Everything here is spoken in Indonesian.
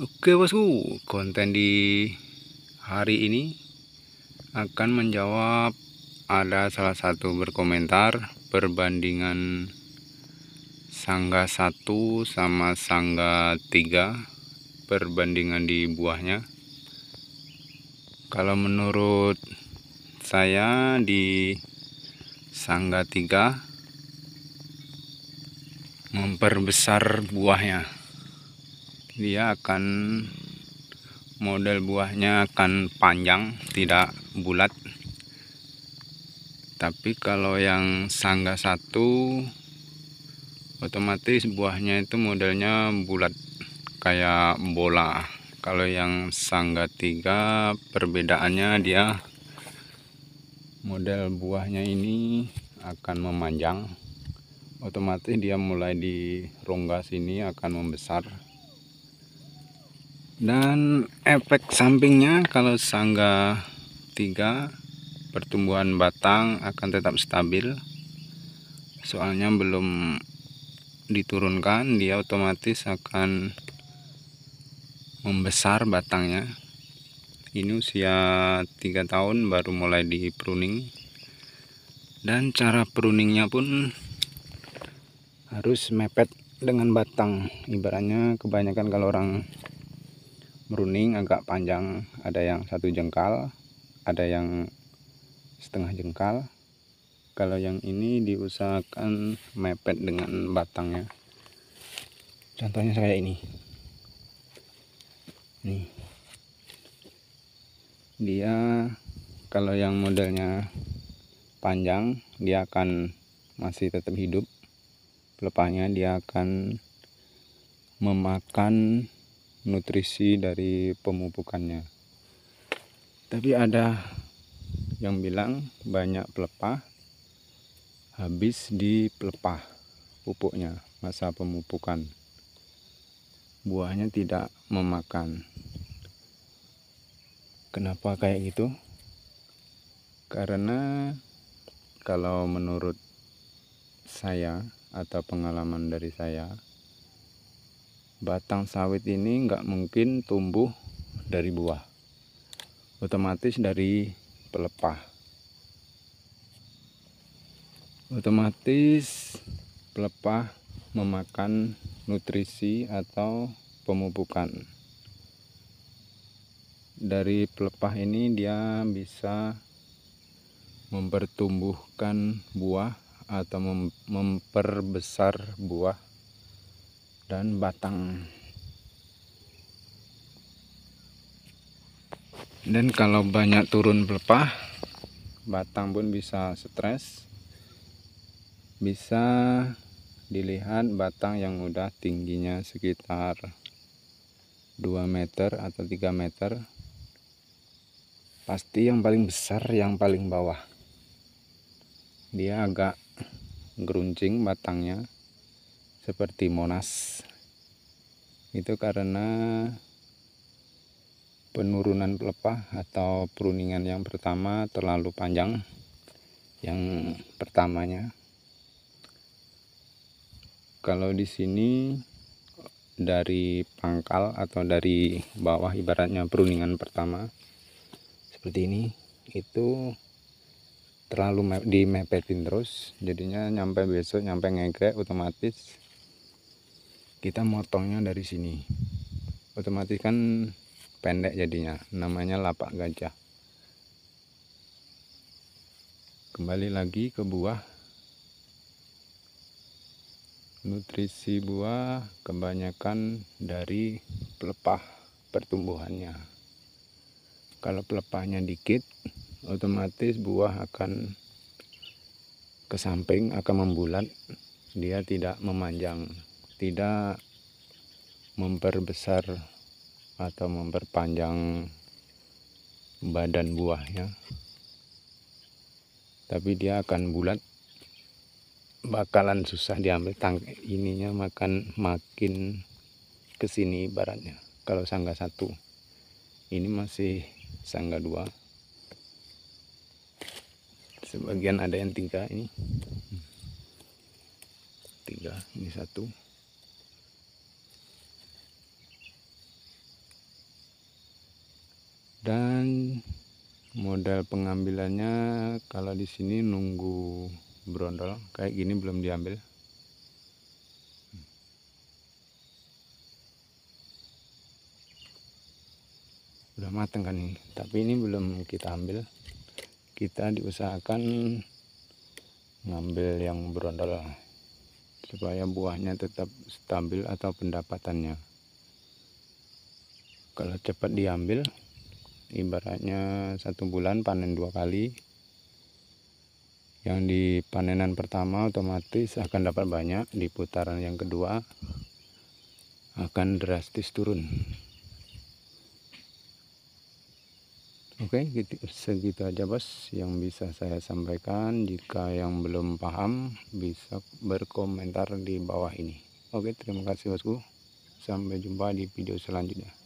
Oke bosku, konten di hari ini akan menjawab ada salah satu berkomentar perbandingan sangga 1 sama sangga 3 perbandingan di buahnya. Kalau menurut saya di sangga 3 memperbesar buahnya dia akan model buahnya akan panjang tidak bulat tapi kalau yang sangga satu otomatis buahnya itu modelnya bulat kayak bola kalau yang sangga tiga perbedaannya dia model buahnya ini akan memanjang otomatis dia mulai di rongga sini akan membesar dan efek sampingnya kalau sangga 3 pertumbuhan batang akan tetap stabil soalnya belum diturunkan dia otomatis akan membesar batangnya ini usia 3 tahun baru mulai di pruning dan cara pruningnya pun harus mepet dengan batang ibaratnya kebanyakan kalau orang meruning agak panjang ada yang satu jengkal ada yang setengah jengkal kalau yang ini diusahakan mepet dengan batangnya contohnya saya ini nih dia kalau yang modelnya panjang dia akan masih tetap hidup pelepahnya dia akan memakan nutrisi dari pemupukannya tapi ada yang bilang banyak pelepah habis di pelepah pupuknya masa pemupukan buahnya tidak memakan kenapa kayak gitu karena kalau menurut saya atau pengalaman dari saya batang sawit ini nggak mungkin tumbuh dari buah otomatis dari pelepah otomatis pelepah memakan nutrisi atau pemupukan dari pelepah ini dia bisa mempertumbuhkan buah atau memperbesar buah dan batang dan kalau banyak turun pelepah batang pun bisa stres bisa dilihat batang yang udah tingginya sekitar 2 meter atau 3 meter pasti yang paling besar yang paling bawah dia agak geruncing batangnya seperti Monas itu karena penurunan pelepah atau peruningan yang pertama terlalu panjang yang pertamanya kalau di sini dari pangkal atau dari bawah ibaratnya peruningan pertama seperti ini itu terlalu di mepetin terus jadinya nyampe besok nyampe ngegrek otomatis kita motongnya dari sini otomatis kan pendek jadinya namanya lapak gajah kembali lagi ke buah nutrisi buah kebanyakan dari pelepah pertumbuhannya kalau pelepahnya dikit otomatis buah akan ke samping akan membulat dia tidak memanjang tidak memperbesar atau memperpanjang badan buahnya tapi dia akan bulat bakalan susah diambil tang ininya makan makin kesini ibaratnya kalau sangga satu ini masih sangga dua sebagian ada yang tiga ini tiga ini satu dan modal pengambilannya kalau di sini nunggu brondol kayak gini belum diambil udah mateng kan ini tapi ini belum kita ambil kita diusahakan ngambil yang brondol supaya buahnya tetap stabil atau pendapatannya kalau cepat diambil ibaratnya satu bulan panen dua kali yang di panenan pertama otomatis akan dapat banyak di putaran yang kedua akan drastis turun oke gitu, segitu aja bos yang bisa saya sampaikan jika yang belum paham bisa berkomentar di bawah ini oke terima kasih bosku sampai jumpa di video selanjutnya